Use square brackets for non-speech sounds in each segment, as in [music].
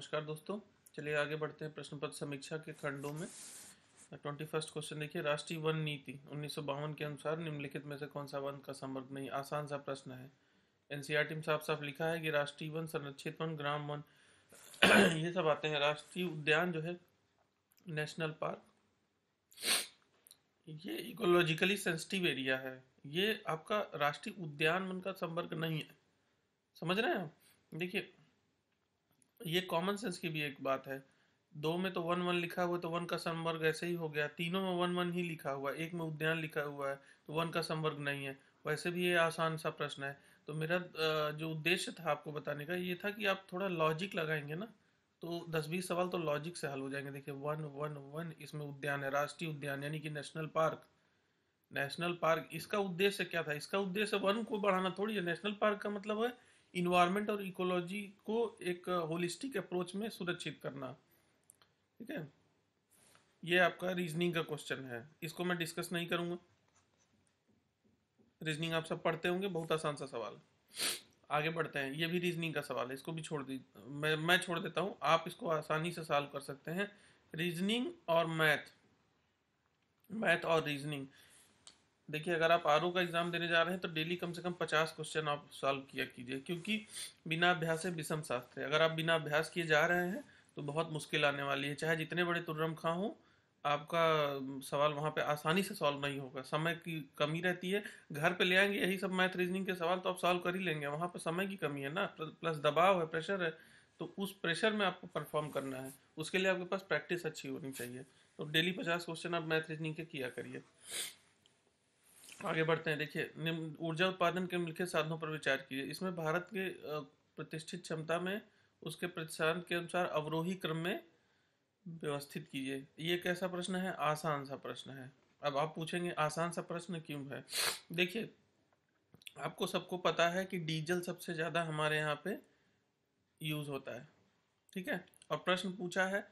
नमस्कार दोस्तों चलिए आगे बढ़ते हैं प्रश्न पत्र समीक्षा के खंडों में ट्वेंटी फर्स्ट क्वेश्चन देखिए राष्ट्रीय वन नीति उन्नीस के अनुसार निम्नलिखित में से कौन सा वन का संपर्क नहीं आसान सा प्रश्न है एनसीईआरटी में साफ साफ लिखा है कि राष्ट्रीय वन संरक्षित वन ग्राम वन [clears throat] ये सब आते हैं राष्ट्रीय उद्यान जो है नेशनल पार्क ये इकोलॉजिकली सेंसिटिव एरिया है ये आपका राष्ट्रीय उद्यान वन का संपर्क नहीं है समझ रहे हैं आप देखिए ये कॉमन सेंस की भी एक बात है दो में तो वन वन लिखा हुआ तो वन का संवर्ग ऐसे ही हो गया तीनों में वन वन ही लिखा हुआ एक में उद्यान लिखा हुआ है तो वन का संवर्ग नहीं है वैसे भी ये आसान सा प्रश्न है तो मेरा जो उद्देश्य था आपको बताने का ये था कि आप थोड़ा लॉजिक लगाएंगे ना तो दस बीस सवाल तो लॉजिक से हल हो जाएंगे देखिए वन वन वन इसमें उद्यान है राष्ट्रीय उद्यान यानी कि नेशनल पार्क नेशनल पार्क इसका उद्देश्य क्या था इसका उद्देश्य वन को बढ़ाना थोड़ी है नेशनल पार्क का मतलब है इन्वायरमेंट और इकोलॉजी को एक होलिस्टिक अप्रोच में सुरक्षित करना ठीक है ये आपका रीजनिंग का क्वेश्चन है इसको मैं डिस्कस नहीं करूँगा रीजनिंग आप सब पढ़ते होंगे बहुत आसान सा सवाल आगे बढ़ते हैं ये भी रीजनिंग का सवाल है इसको भी छोड़ दी मैं मैं छोड़ देता हूँ आप इसको आसानी से सॉल्व कर सकते हैं रीजनिंग और मैथ मैथ और रीजनिंग देखिए अगर आप आर का एग्ज़ाम देने जा रहे हैं तो डेली कम से कम पचास क्वेश्चन आप सॉल्व किया कीजिए क्योंकि बिना अभ्यास है विषम शास्त्र है अगर आप बिना अभ्यास किए जा रहे हैं तो बहुत मुश्किल आने वाली है चाहे जितने बड़े तुर्रम खा हों आपका सवाल वहाँ पे आसानी से सॉल्व नहीं होगा समय की कमी रहती है घर पे ले आएंगे यही सब मैथ रीजनिंग के सवाल तो आप सॉल्व कर ही लेंगे वहाँ पर समय की कमी है ना प्लस दबाव है प्रेशर है तो उस प्रेशर में आपको परफॉर्म करना है उसके लिए आपके पास प्रैक्टिस अच्छी होनी चाहिए तो डेली पचास क्वेश्चन आप मैथ रीजनिंग के किया करिए आगे बढ़ते हैं देखिए ऊर्जा उत्पादन के निम्नलिखित साधनों पर विचार कीजिए इसमें भारत के प्रतिष्ठित क्षमता में उसके प्रतिसारण के अनुसार अवरोही क्रम में व्यवस्थित कीजिए ये कैसा प्रश्न है आसान सा प्रश्न है अब आप पूछेंगे आसान सा प्रश्न क्यों है देखिए आपको सबको पता है कि डीजल सबसे ज़्यादा हमारे यहाँ पे यूज़ होता है ठीक है और प्रश्न पूछा है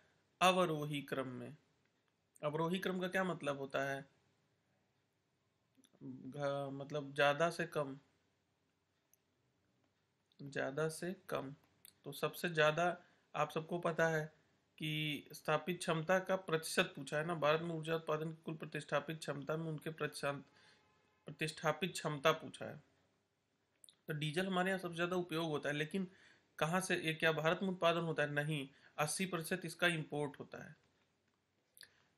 अवरोही क्रम में अवरोही क्रम का क्या मतलब होता है मतलब ज़्यादा से कम ज़्यादा से कम तो सबसे ज़्यादा आप सबको पता है कि स्थापित क्षमता का प्रतिशत पूछा है ना भारत में ऊर्जा उत्पादन की कुल प्रतिष्ठापित क्षमता में उनके प्रतिष्ठापित क्षमता पूछा है तो डीजल हमारे यहाँ सबसे ज़्यादा उपयोग होता है लेकिन कहाँ से ये क्या भारत में उत्पादन होता है नहीं अस्सी प्रतिशत इसका इम्पोर्ट होता है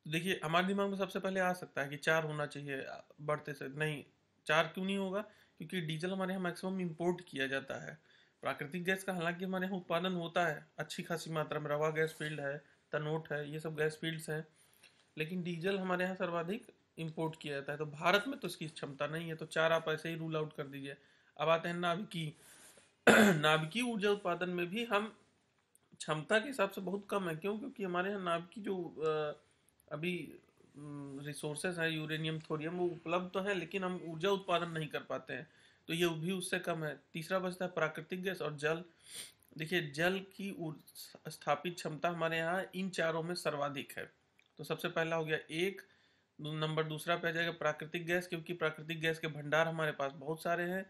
देखिए हमारे दिमाग में सबसे पहले आ सकता है कि चार होना चाहिए बढ़ते से नहीं चार क्यों नहीं होगा क्योंकि डीजल हमारे यहाँ मैक्सिमम इम्पोर्ट किया जाता है प्राकृतिक गैस का हालांकि हमारे यहाँ उत्पादन होता है अच्छी खासी मात्रा में रवा गैस फील्ड है तनोट है ये सब गैस फील्ड्स हैं लेकिन डीजल हमारे यहाँ सर्वाधिक इम्पोर्ट किया जाता है तो भारत में तो इसकी क्षमता नहीं है तो चार आप ऐसे ही रूल आउट कर दीजिए अब आते हैं नाभिकी [clears throat] नाभिकी ऊर्जा उत्पादन में भी हम क्षमता के हिसाब से बहुत कम है क्यों क्योंकि हमारे यहाँ नाभिकी जो आ, अभी रिसोर्सेज हैं यूरेनियम थोरियम वो उपलब्ध तो है लेकिन हम ऊर्जा उत्पादन नहीं कर पाते हैं तो ये भी उससे कम है तीसरा बचता है प्राकृतिक गैस और जल देखिए जल की स्थापित क्षमता हमारे यहाँ इन चारों में सर्वाधिक है तो सबसे पहला हो गया एक नंबर दूसरा पे आ जाएगा प्राकृतिक गैस क्योंकि प्राकृतिक गैस के भंडार हमारे पास बहुत सारे हैं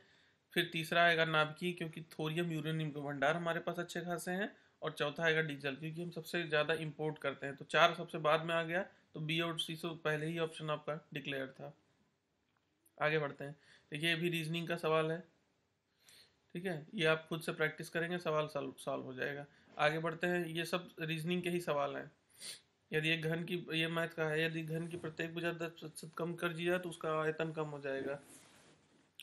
फिर तीसरा आएगा नाभिकीय क्योंकि थोरियम यूरेनियम के भंडार हमारे पास अच्छे खासे हैं और चौथा आएगा डीजल क्योंकि हम सबसे ज़्यादा इम्पोर्ट करते हैं तो चार सबसे बाद में आ गया तो बी और सी से पहले ही ऑप्शन आपका डिक्लेयर था आगे बढ़ते हैं देखिए ये भी रीजनिंग का सवाल है ठीक है ये आप खुद से प्रैक्टिस करेंगे सवाल सॉल्व हो जाएगा आगे बढ़ते हैं ये सब रीजनिंग के ही सवाल हैं यदि एक घन की ये मैथ का है यदि घन की प्रत्येक भुजा दस प्रतिशत कम कर दी जाए तो उसका आयतन कम हो जाएगा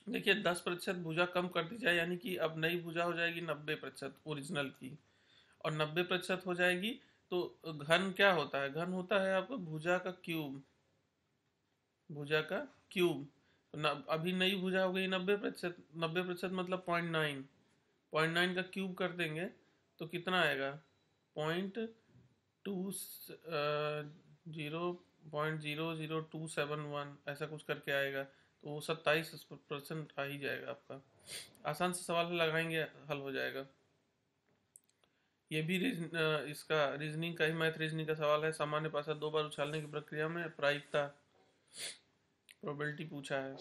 देखिए दस प्रतिशत भुजा कम कर दी जाए यानी कि अब नई भुजा हो जाएगी नब्बे प्रतिशत ओरिजिनल की और नब्बे प्रतिशत हो जाएगी तो घन क्या होता है घन होता है आपका भुजा का क्यूब भुजा का क्यूब न, अभी नई भुजा हो गई नब्बे प्रतिशत नब्बे प्रतिशत मतलब पॉइंट नाइन पॉइंट नाइन का क्यूब कर देंगे तो कितना आएगा point two zero point zero zero two seven one ऐसा कुछ करके आएगा तो वो सत्ताईस परसेंट आ ही जाएगा आपका आसान से सवाल लगाएंगे हल हो जाएगा ये भी रीजन इसका रीजनिंग का ही मैथ रीजनिंग का सवाल है सामान्य पासा दो बार उछालने की प्रक्रिया में प्रायिकता प्रोबेबिलिटी पूछा है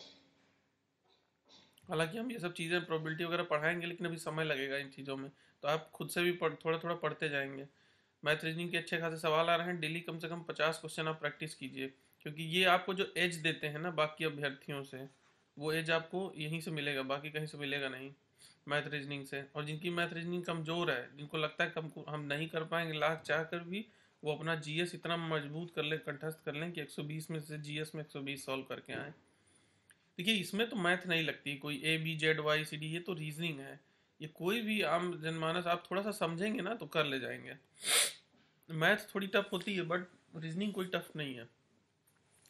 हालांकि हम ये सब चीज़ें प्रोबेबिलिटी वगैरह पढ़ाएंगे लेकिन अभी समय लगेगा इन चीज़ों में तो आप खुद से भी पढ़ थोड़ा थोड़ा पढ़ते जाएंगे मैथ रीजनिंग के अच्छे खासे सवाल आ रहे हैं डेली कम से कम पचास क्वेश्चन आप प्रैक्टिस कीजिए क्योंकि ये आपको जो एज देते हैं ना बाकी अभ्यर्थियों से वो एज आपको यहीं से मिलेगा बाकी कहीं से मिलेगा नहीं मैथ रीजनिंग से और जिनकी मैथ रीजनिंग कमज़ोर है जिनको लगता है कम हम नहीं कर पाएंगे लाख चाह कर भी वो अपना जीएस इतना मजबूत कर लें कंठस्थ कर लें कि 120 में से जीएस में 120 सॉल्व करके आए देखिए इसमें तो मैथ नहीं लगती कोई A B Z Y C D ये तो रीजनिंग है ये कोई भी आम जनमानस आप थोड़ा सा समझेंगे ना तो कर ले जाएंगे मैथ थोड़ी टफ होती है बट रीजनिंग कोई टफ नहीं है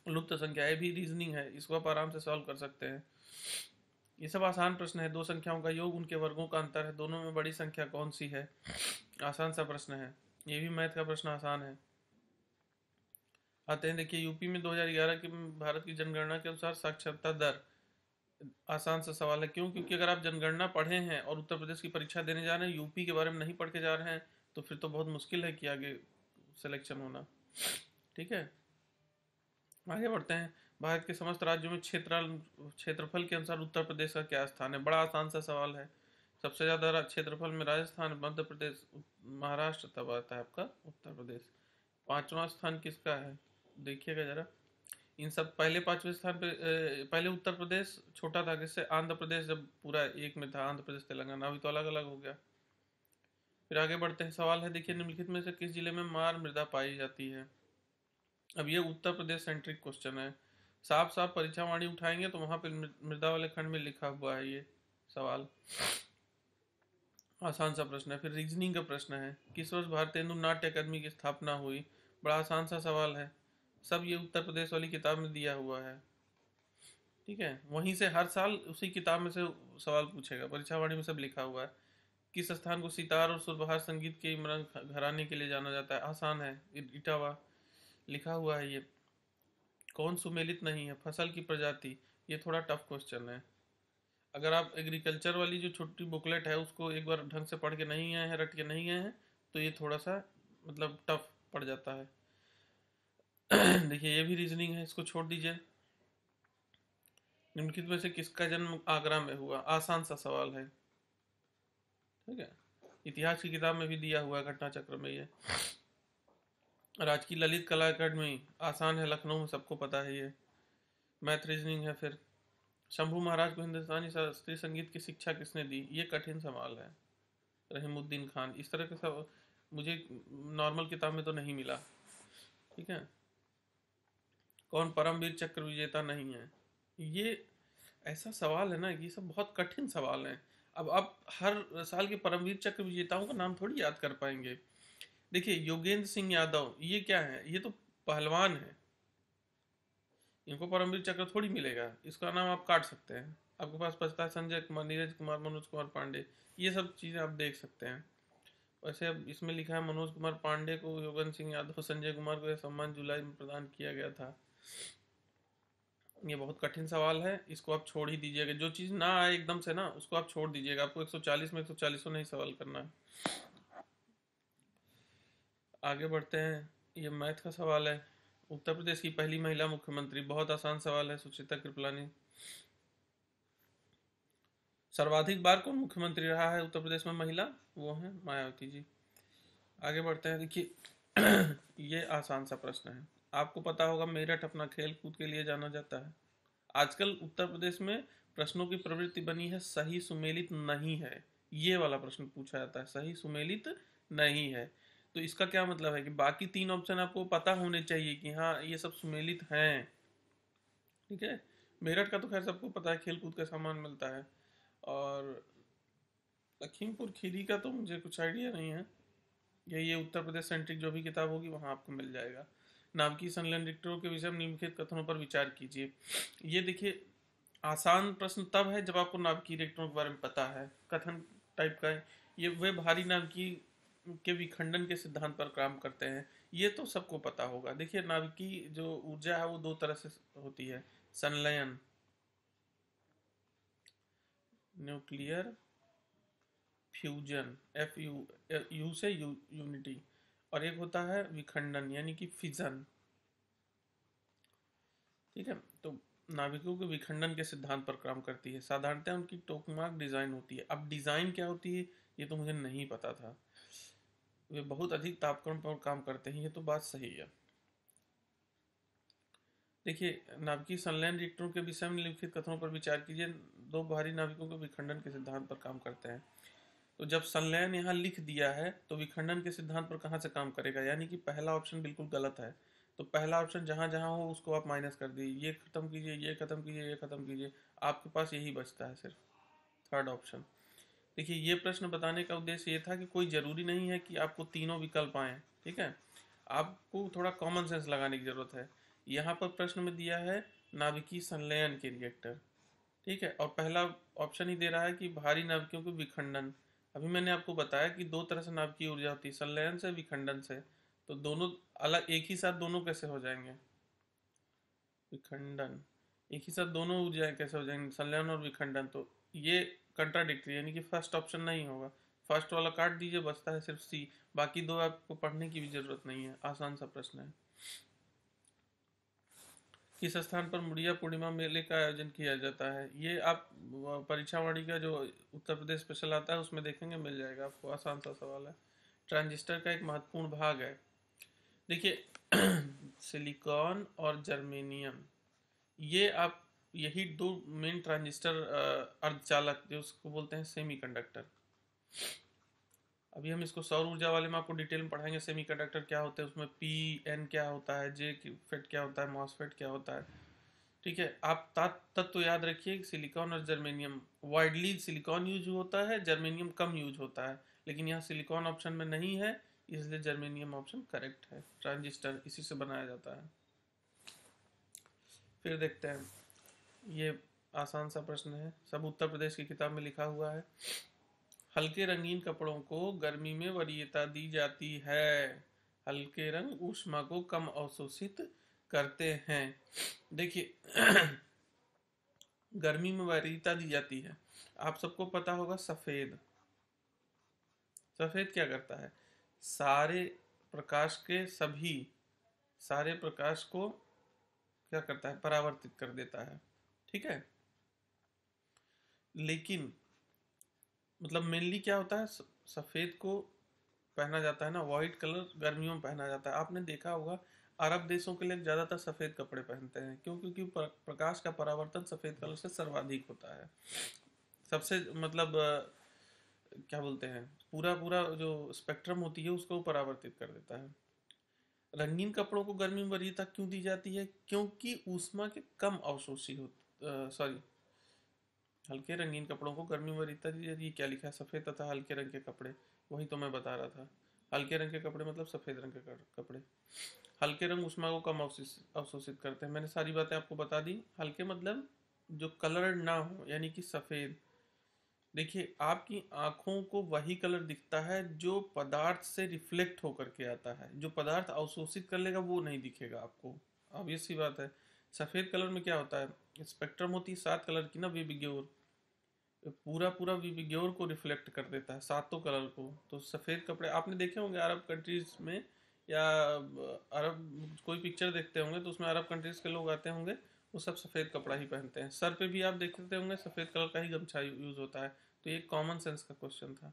लुप्त संख्याएं भी रीजनिंग है इसको आप आराम से सॉल्व कर सकते हैं ये सब आसान प्रश्न है दो संख्याओं का योग उनके वर्गों का अंतर है दोनों में बड़ी संख्या कौन सी है आसान सा प्रश्न है ये भी मैथ का प्रश्न आसान है आते हैं देखिए यूपी में 2011 के भारत की जनगणना के अनुसार साक्षरता दर आसान सा सवाल है क्यों क्योंकि अगर आप जनगणना पढ़े हैं और उत्तर प्रदेश की परीक्षा देने जा रहे हैं यूपी के बारे में नहीं पढ़ के जा रहे हैं तो फिर तो बहुत मुश्किल है कि आगे सिलेक्शन होना ठीक है आगे बढ़ते हैं भारत के समस्त राज्यों में क्षेत्र क्षेत्रफल के अनुसार उत्तर प्रदेश का क्या स्थान है बड़ा आसान सा सवाल है सबसे ज़्यादा क्षेत्रफल में राजस्थान मध्य प्रदेश महाराष्ट्र तब आता है आपका उत्तर प्रदेश पांचवा स्थान किसका है देखिएगा ज़रा इन सब पहले पांचवें स्थान पर पहले उत्तर प्रदेश छोटा था जिससे आंध्र प्रदेश जब पूरा एक में था आंध्र प्रदेश तेलंगाना अभी तो अलग अलग हो गया फिर आगे बढ़ते हैं सवाल है देखिए निम्नलिखित में से किस जिले में मार मृदा पाई जाती है अब ये उत्तर प्रदेश सेंट्रिक क्वेश्चन है साफ साफ परीक्षा वाणी उठाएंगे तो वहां पर मृदा वाले खंड में लिखा हुआ है ये सवाल आसान सा प्रश्न है फिर रीजनिंग का प्रश्न है किस वर्ष भारतेंदु नाट्य अकादमी की स्थापना हुई बड़ा आसान सा सवाल है सब ये उत्तर प्रदेश वाली किताब में दिया हुआ है ठीक है वहीं से हर साल उसी किताब में से सवाल पूछेगा परीक्षा वाणी में सब लिखा हुआ है किस स्थान को सितार और सुरबहार संगीत के इमरान घराने के लिए जाना जाता है आसान है इटावा लिखा हुआ है ये कौन सुमेलित नहीं है फसल की प्रजाति ये थोड़ा टफ क्वेश्चन है अगर आप एग्रीकल्चर वाली जो छोटी बुकलेट है उसको एक बार ढंग से पढ़ के नहीं आए हैं रट के नहीं आए हैं तो ये थोड़ा सा मतलब टफ पड़ जाता है [clears throat] देखिए ये भी रीजनिंग है इसको छोड़ दीजिए निम्नलिखित में से किसका जन्म आगरा में हुआ आसान सा सवाल है ठीक है इतिहास की किताब में भी दिया हुआ है घटना चक्र में ये राजकीय ललित कला अकेडमी आसान है लखनऊ में सबको पता है ये मैथ रीजनिंग है फिर शंभू महाराज को हिंदुस्तानी शास्त्रीय संगीत की शिक्षा किसने दी ये कठिन सवाल है रहीमुद्दीन खान इस तरह के सब मुझे नॉर्मल किताब में तो नहीं मिला ठीक है कौन परमवीर चक्र विजेता नहीं है ये ऐसा सवाल है ना ये सब बहुत कठिन सवाल हैं अब आप हर साल के परमवीर चक्र विजेताओं का नाम थोड़ी याद कर पाएंगे देखिए योगेंद्र सिंह यादव ये क्या है ये तो पहलवान है इनको परमवीर चक्र थोड़ी मिलेगा इसका नाम आप काट सकते हैं आपके पास बचता है संजय कुमार नीरज कुमार मनोज कुमार पांडे ये सब चीज़ें आप देख सकते हैं वैसे अब इसमें लिखा है मनोज कुमार पांडे को योगेंद्र सिंह यादव संजय कुमार को यह सम्मान जुलाई में प्रदान किया गया था ये बहुत कठिन सवाल है इसको आप छोड़ ही दीजिएगा जो चीज़ ना आए एकदम से ना उसको आप छोड़ दीजिएगा आपको 140 में 140 नहीं सवाल करना है आगे बढ़ते हैं ये मैथ का सवाल है उत्तर प्रदेश की पहली महिला मुख्यमंत्री बहुत आसान सवाल है सुचिता कृपलानी सर्वाधिक बार कौन मुख्यमंत्री रहा है उत्तर प्रदेश में महिला वो है मायावती जी आगे बढ़ते हैं देखिए [clears throat] ये आसान सा प्रश्न है आपको पता होगा मेरठ अपना खेल कूद के लिए जाना जाता है आजकल उत्तर प्रदेश में प्रश्नों की प्रवृत्ति बनी है सही सुमेलित नहीं है ये वाला प्रश्न पूछा जाता है सही सुमेलित नहीं है तो इसका क्या मतलब है कि बाकी तीन ऑप्शन आपको पता होने चाहिए कि हाँ ये सब सुमेलित हैं ठीक है मेरठ का तो खैर सबको पता है खेलकूद का सामान मिलता है और लखीमपुर खीरी का तो मुझे कुछ आइडिया नहीं है या ये उत्तर प्रदेश सेंट्रिक जो भी किताब होगी वहाँ आपको मिल जाएगा नावकी सनलन रिक्टरों के विषय में निम्नलिखित कथनों पर विचार कीजिए ये देखिए आसान प्रश्न तब है जब आपको नावकी रिक्टरों के बारे में पता है कथन टाइप का है ये वे भारी नावकी के विखंडन के सिद्धांत पर काम करते हैं ये तो सबको पता होगा देखिए नाभिकीय जो ऊर्जा है वो दो तरह से होती है संलयन nuclear fusion F U U से यू यूनिटी और एक होता है विखंडन यानी कि फिजन ठीक है तो नाभिकों के विखंडन के सिद्धांत पर काम करती है साधारणतः उनकी टोकमार्क डिज़ाइन होती है अब डिज़ाइन क्या होती है ये तो मुझे नहीं पता था वे बहुत अधिक तापक्रम पर काम करते हैं ये तो बात सही है देखिए नाभिकीय संलयन रिएक्टरों के विषय में लिखित कथनों पर विचार कीजिए दो बाहरी नाभिकों के विखंडन के सिद्धांत पर काम करते हैं तो जब संलयन यहाँ लिख दिया है तो विखंडन के सिद्धांत पर कहाँ से काम करेगा यानी कि पहला ऑप्शन बिल्कुल गलत है तो पहला ऑप्शन जहाँ जहाँ हो उसको आप माइनस कर दीजिए ये खत्म कीजिए ये खत्म कीजिए ये खत्म कीजिए आपके पास यही बचता है सिर्फ थर्ड ऑप्शन देखिए ये प्रश्न बताने का उद्देश्य ये था कि कोई ज़रूरी नहीं है कि आपको तीनों विकल्प आए ठीक है आपको थोड़ा कॉमन सेंस लगाने की ज़रूरत है यहाँ पर प्रश्न में दिया है नाभिकीय संलयन के रिएक्टर ठीक है और पहला ऑप्शन ही दे रहा है कि भारी नाभिकियों के विखंडन अभी मैंने आपको बताया कि दो तरह से नाभिकीय ऊर्जा होती है संलयन से विखंडन से तो दोनों अलग एक ही साथ दोनों कैसे हो जाएंगे विखंडन एक ही साथ दोनों ऊर्जाएं कैसे हो जाएंगे संलयन और विखंडन तो ये कंट्राडिक्टी यानी कि फर्स्ट ऑप्शन नहीं होगा फर्स्ट वाला काट दीजिए बचता है सिर्फ सी बाकी दो आपको पढ़ने की भी जरूरत नहीं है आसान सा प्रश्न है किस स्थान पर मुड़िया पूर्णिमा मेले का आयोजन किया जाता है ये आप परीक्षा का जो उत्तर प्रदेश स्पेशल आता है उसमें देखेंगे मिल जाएगा आपको आसान सा सवाल है ट्रांजिस्टर का एक महत्वपूर्ण भाग है देखिए [clears throat] सिलिकॉन और जर्मेनियम ये आप यही दो मेन ट्रांजिस्टर अर्धचालक जो उसको बोलते हैं सेमीकंडक्टर अभी हम इसको सौर ऊर्जा वाले में आपको डिटेल में पढ़ाएंगे सेमीकंडक्टर क्या होते हैं उसमें पी एन क्या होता है जे फेट क्या होता है मॉसफेट क्या होता है ठीक है आप तत्व तो याद रखिए सिलिकॉन और जर्मेनियम वाइडली सिलिकॉन यूज होता है जर्मेनियम कम यूज होता है लेकिन यहाँ सिलिकॉन ऑप्शन में नहीं है इसलिए जर्मेनियम ऑप्शन करेक्ट है ट्रांजिस्टर इसी से बनाया जाता है फिर देखते हैं ये आसान सा प्रश्न है सब उत्तर प्रदेश की किताब में लिखा हुआ है हल्के रंगीन कपड़ों को गर्मी में वरीयता दी जाती है हल्के रंग ऊष्मा को कम अवशोषित करते हैं देखिए [clears throat] गर्मी में वरीयता दी जाती है आप सबको पता होगा सफेद सफेद क्या करता है सारे प्रकाश के सभी सारे प्रकाश को क्या करता है परावर्तित कर देता है ठीक है लेकिन मतलब मेनली क्या होता है सफ़ेद को पहना जाता है ना व्हाइट कलर गर्मियों में पहना जाता है आपने देखा होगा अरब देशों के लिए ज़्यादातर सफ़ेद कपड़े पहनते हैं क्यों क्योंकि प्रकाश का परावर्तन सफ़ेद कलर से सर्वाधिक होता है सबसे मतलब क्या बोलते हैं पूरा पूरा जो स्पेक्ट्रम होती है उसको परावर्तित कर देता है रंगीन कपड़ों को गर्मी में वरीयता क्यों दी जाती है क्योंकि ऊष्मा के कम अवशोषी होते सॉरी हल्के रंगीन कपड़ों को गर्मी में रीता जी ये क्या लिखा है सफ़ेद तथा हल्के रंग के कपड़े वही तो मैं बता रहा था हल्के रंग के कपड़े मतलब सफ़ेद रंग के कपड़े हल्के रंग उष्मा को कम अवशोषित करते हैं मैंने सारी बातें आपको बता दी हल्के मतलब जो कलर ना हो यानी कि सफ़ेद देखिए आपकी आंखों को वही कलर दिखता है जो पदार्थ से रिफ्लेक्ट होकर के आता है जो पदार्थ अवशोषित कर लेगा वो नहीं दिखेगा आपको ऑब्वियस सी बात है सफ़ेद कलर में क्या होता है स्पेक्ट्रम होती है सात कलर की ना विबिग्योर पूरा पूरा विबिग्योर को रिफ्लेक्ट कर देता है सातों कलर को तो सफ़ेद कपड़े आपने देखे होंगे अरब कंट्रीज़ में या अरब कोई पिक्चर देखते होंगे तो उसमें अरब कंट्रीज़ के लोग आते होंगे वो सब सफ़ेद कपड़ा ही पहनते हैं सर पे भी आप देखते होंगे सफ़ेद कलर का ही गमछा यूज़ होता है तो ये कॉमन सेंस का क्वेश्चन था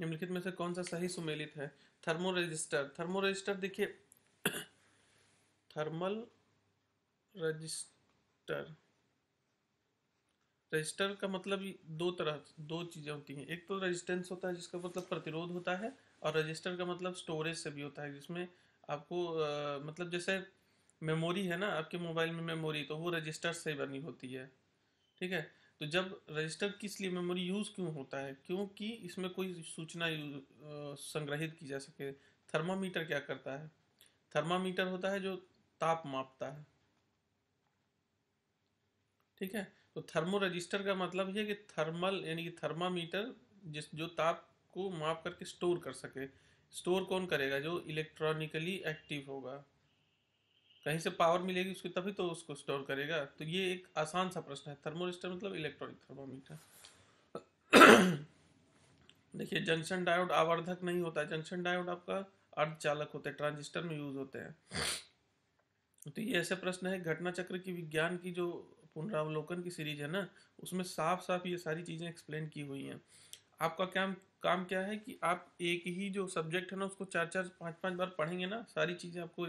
निम्नलिखित में से कौन सा सही सुमेलित है थर्मो रजिस्टर थर्मो रजिस्टर देखिए थर्मल रजिस्टर रजिस्टर का मतलब दो तरह दो चीज़ें होती हैं एक तो रेजिस्टेंस होता है जिसका मतलब प्रतिरोध होता है और रजिस्टर का मतलब स्टोरेज से भी होता है जिसमें आपको आ, मतलब जैसे मेमोरी है ना आपके मोबाइल में मेमोरी तो वो रजिस्टर से बनी होती है ठीक है तो जब रजिस्टर किस लिए मेमोरी यूज़ क्यों होता है क्योंकि इसमें कोई सूचना संग्रहित की जा सके थर्मामीटर क्या करता है थर्मामीटर होता है जो ताप मापता है ठीक है तो थर्मो रजिस्टर का मतलब यह कि थर्मल यानी कि थर्मामीटर जिस जो ताप को माप करके स्टोर कर सके स्टोर कौन करेगा जो इलेक्ट्रॉनिकली एक्टिव होगा कहीं से पावर मिलेगी उसकी तभी तो उसको स्टोर करेगा तो ये एक आसान सा प्रश्न है थर्मोरिस्टर मतलब इलेक्ट्रॉनिक थर्मामीटर [clears throat] देखिए जंक्शन डायोड आवर्धक नहीं होता जंक्शन डायोड आपका अर्धचालक होते हैं ट्रांजिस्टर में यूज होते हैं तो ये ऐसा प्रश्न है घटना चक्र की विज्ञान की जो पुनरावलोकन की सीरीज है ना उसमें साफ साफ ये सारी चीज़ें एक्सप्लेन की हुई हैं आपका क्या काम क्या है कि आप एक ही जो सब्जेक्ट है ना उसको चार चार पाँच पाँच बार पढ़ेंगे ना सारी चीज़ें आपको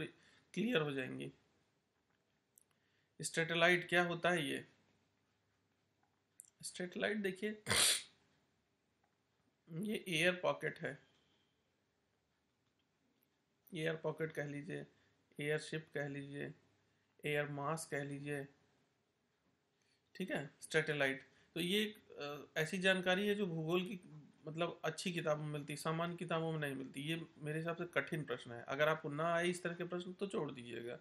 क्लियर हो जाएंगी स्टेटेलाइट क्या होता है ये स्टेटेलाइट देखिए ये एयर पॉकेट है एयर पॉकेट कह लीजिए एयरशिप कह लीजिए एयर मास कह लीजिए ठीक है सैटेलाइट तो ये एक ऐसी जानकारी है जो भूगोल की मतलब अच्छी किताबों में मिलती सामान्य किताबों में नहीं मिलती ये मेरे हिसाब से कठिन प्रश्न है अगर आपको ना आए इस तरह के प्रश्न तो छोड़ दीजिएगा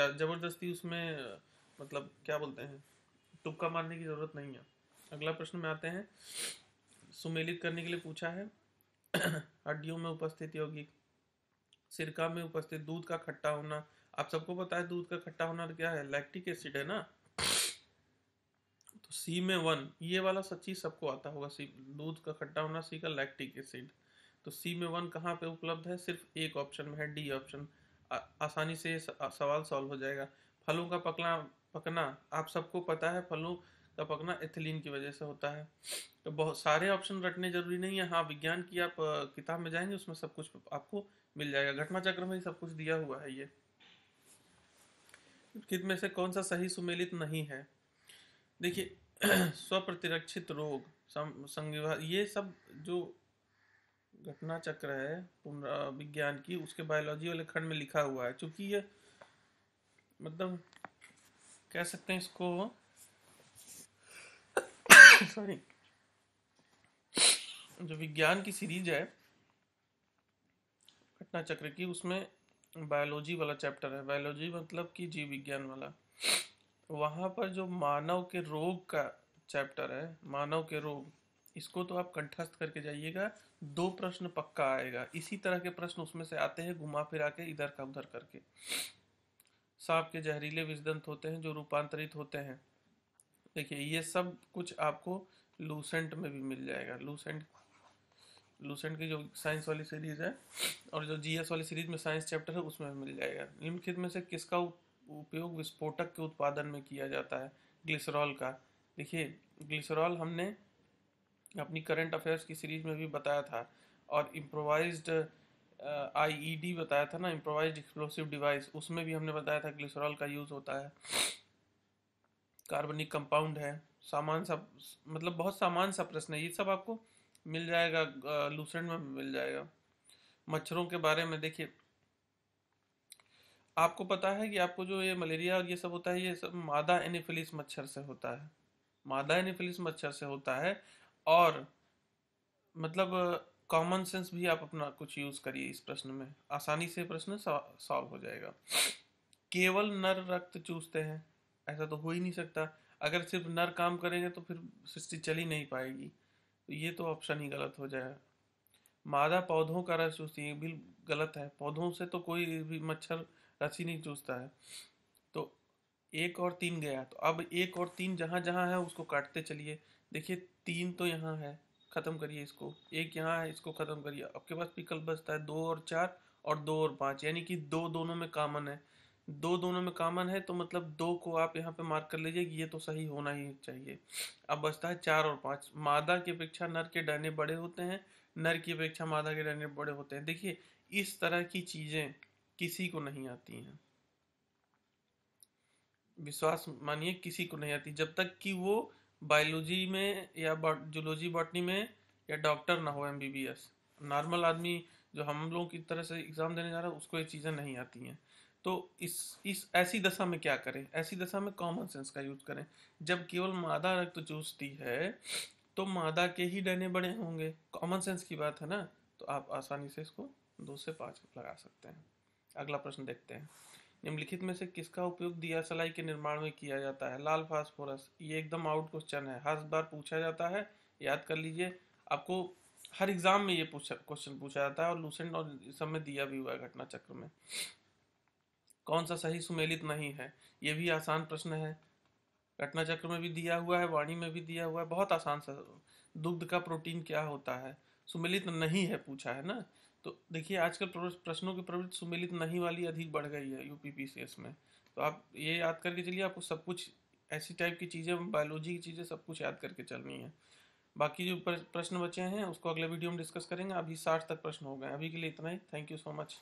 जबरदस्ती उसमें मतलब क्या बोलते हैं तुक्का मारने की ज़रूरत नहीं है अगला प्रश्न में आते हैं सुमेलित करने के लिए पूछा है [clears throat] हड्डियों में उपस्थित यौगिक सिरका में उपस्थित दूध का खट्टा होना आप सबको पता है दूध का खट्टा होना क्या है लैक्टिक एसिड है ना तो सी में वन ये वाला सच्ची सबको आता होगा सी दूध का खट्टा होना सी का लैक्टिक एसिड तो सी में वन कहाँ पे उपलब्ध है सिर्फ एक ऑप्शन में है डी ऑप्शन आसानी से सवाल सॉल्व हो जाएगा फलों का पकना पकना आप सबको पता है फलों का पकना एथिलीन की वजह से होता है तो बहुत सारे ऑप्शन रटने जरूरी नहीं है हाँ विज्ञान की आप किताब में जाएंगे उसमें सब कुछ आपको मिल जाएगा घटना चक्र में ही सब कुछ दिया हुआ है ये कित में से कौन सा सही सुमेलित नहीं है देखिए [clears throat] स्वप्रतिरक्षित रोग संविवाह ये सब जो घटना चक्र है विज्ञान की उसके बायोलॉजी वाले खंड में लिखा हुआ है क्योंकि ये मतलब कह सकते हैं इसको सॉरी [laughs] जो विज्ञान की सीरीज है घटना चक्र की उसमें बायोलॉजी वाला चैप्टर है बायोलॉजी मतलब कि जीव विज्ञान वाला वहाँ पर जो मानव के रोग का चैप्टर है मानव के रोग इसको तो आप कंठस्थ करके जाइएगा दो प्रश्न पक्का आएगा इसी तरह के प्रश्न उसमें से आते हैं घुमा फिरा के इधर का उधर करके सांप के जहरीले विषदंत होते हैं जो रूपांतरित होते हैं देखिए ये सब कुछ आपको लूसेंट में भी मिल जाएगा लूसेंट लूसेंट की जो साइंस वाली सीरीज है और जो जीएस वाली सीरीज में साइंस चैप्टर है उसमें भी मिल जाएगा निम्नलिखित में से किसका उपयोग विस्फोटक के उत्पादन में किया जाता है ग्लिसरॉल का देखिए ग्लिसरॉल हमने अपनी करंट अफेयर्स की सीरीज में भी बताया था और इम्प्रोवाइज आईईडी e बताया था ना इम्प्रोवाइज एक्सप्लोसिव डिवाइस उसमें भी हमने बताया था ग्लिसरॉल का यूज़ होता है कार्बनिक कंपाउंड है सामान सब मतलब बहुत सामान सा प्रश्न है ये सब आपको मिल जाएगा लूसेंट में मिल जाएगा मच्छरों के बारे में देखिए आपको पता है कि आपको जो ये मलेरिया और ये सब होता है ये सब मादा एनिफिलिस मच्छर से होता है मादा एनिफिलिस मच्छर से होता है और मतलब कॉमन सेंस भी आप अपना कुछ यूज करिए इस प्रश्न में आसानी से प्रश्न सॉल्व हो जाएगा केवल नर रक्त चूसते हैं ऐसा तो हो ही नहीं सकता अगर सिर्फ नर काम करेंगे तो फिर सृष्टि चल ही नहीं पाएगी तो ये तो ऑप्शन ही गलत हो जाएगा मादा पौधों का रस चूसती है भी गलत है पौधों से तो कोई भी मच्छर रस ही नहीं चूसता है तो एक और तीन गया तो अब एक और तीन जहाँ जहाँ है उसको काटते चलिए देखिए तीन तो यहाँ है ख़त्म करिए इसको एक यहाँ है इसको ख़त्म करिए आपके पास विकल्प बचता है दो और चार और दो और पाँच यानी कि दो दोनों में कॉमन है दो दोनों में कॉमन है तो मतलब दो को आप यहाँ पे मार्क कर लीजिए ये तो सही होना ही चाहिए अब बचता है चार और पाँच मादा की अपेक्षा नर के डने बड़े होते हैं नर की अपेक्षा मादा के डने बड़े होते हैं देखिए इस तरह की चीज़ें किसी को नहीं आती हैं विश्वास मानिए किसी को नहीं आती जब तक कि वो बायोलॉजी में या जूलॉजी बॉटनी में या डॉक्टर ना हो एम नॉर्मल आदमी जो हम लोगों की तरह से एग्ज़ाम देने जा रहा है उसको ये चीज़ें नहीं आती हैं तो इस इस ऐसी दशा में क्या करें ऐसी दशा में कॉमन सेंस का यूज करें जब केवल मादा रक्त चूसती है तो मादा के ही डने बड़े होंगे कॉमन सेंस की बात है ना तो आप आसानी से इसको दो से पाँच लगा सकते हैं अगला प्रश्न देखते हैं निम्नलिखित में से किसका उपयोग दिया सलाई के निर्माण में किया जाता है लाल फास्फोरस ये एकदम आउट क्वेश्चन है हर बार पूछा जाता है याद कर लीजिए आपको हर एग्जाम में ये क्वेश्चन पूछा जाता है और लूसेंट और इस समय दिया भी हुआ है घटना चक्र में कौन सा सही सुमेलित नहीं है ये भी आसान प्रश्न है घटना चक्र में भी दिया हुआ है वाणी में भी दिया हुआ है बहुत आसान सा दुग्ध का प्रोटीन क्या होता है सुमेलित नहीं है पूछा है ना तो देखिए आजकल प्रश्नों की प्रवृत्ति सुमेलित नहीं वाली अधिक बढ़ गई है यूपीपीसीएस में तो आप ये याद करके चलिए आपको सब कुछ ऐसी टाइप की चीज़ें बायोलॉजी की चीज़ें सब कुछ याद करके चलनी है बाकी जो प्रश्न बचे हैं उसको अगले वीडियो में डिस्कस करेंगे अभी साठ तक प्रश्न हो गए अभी के लिए इतना ही थैंक यू सो मच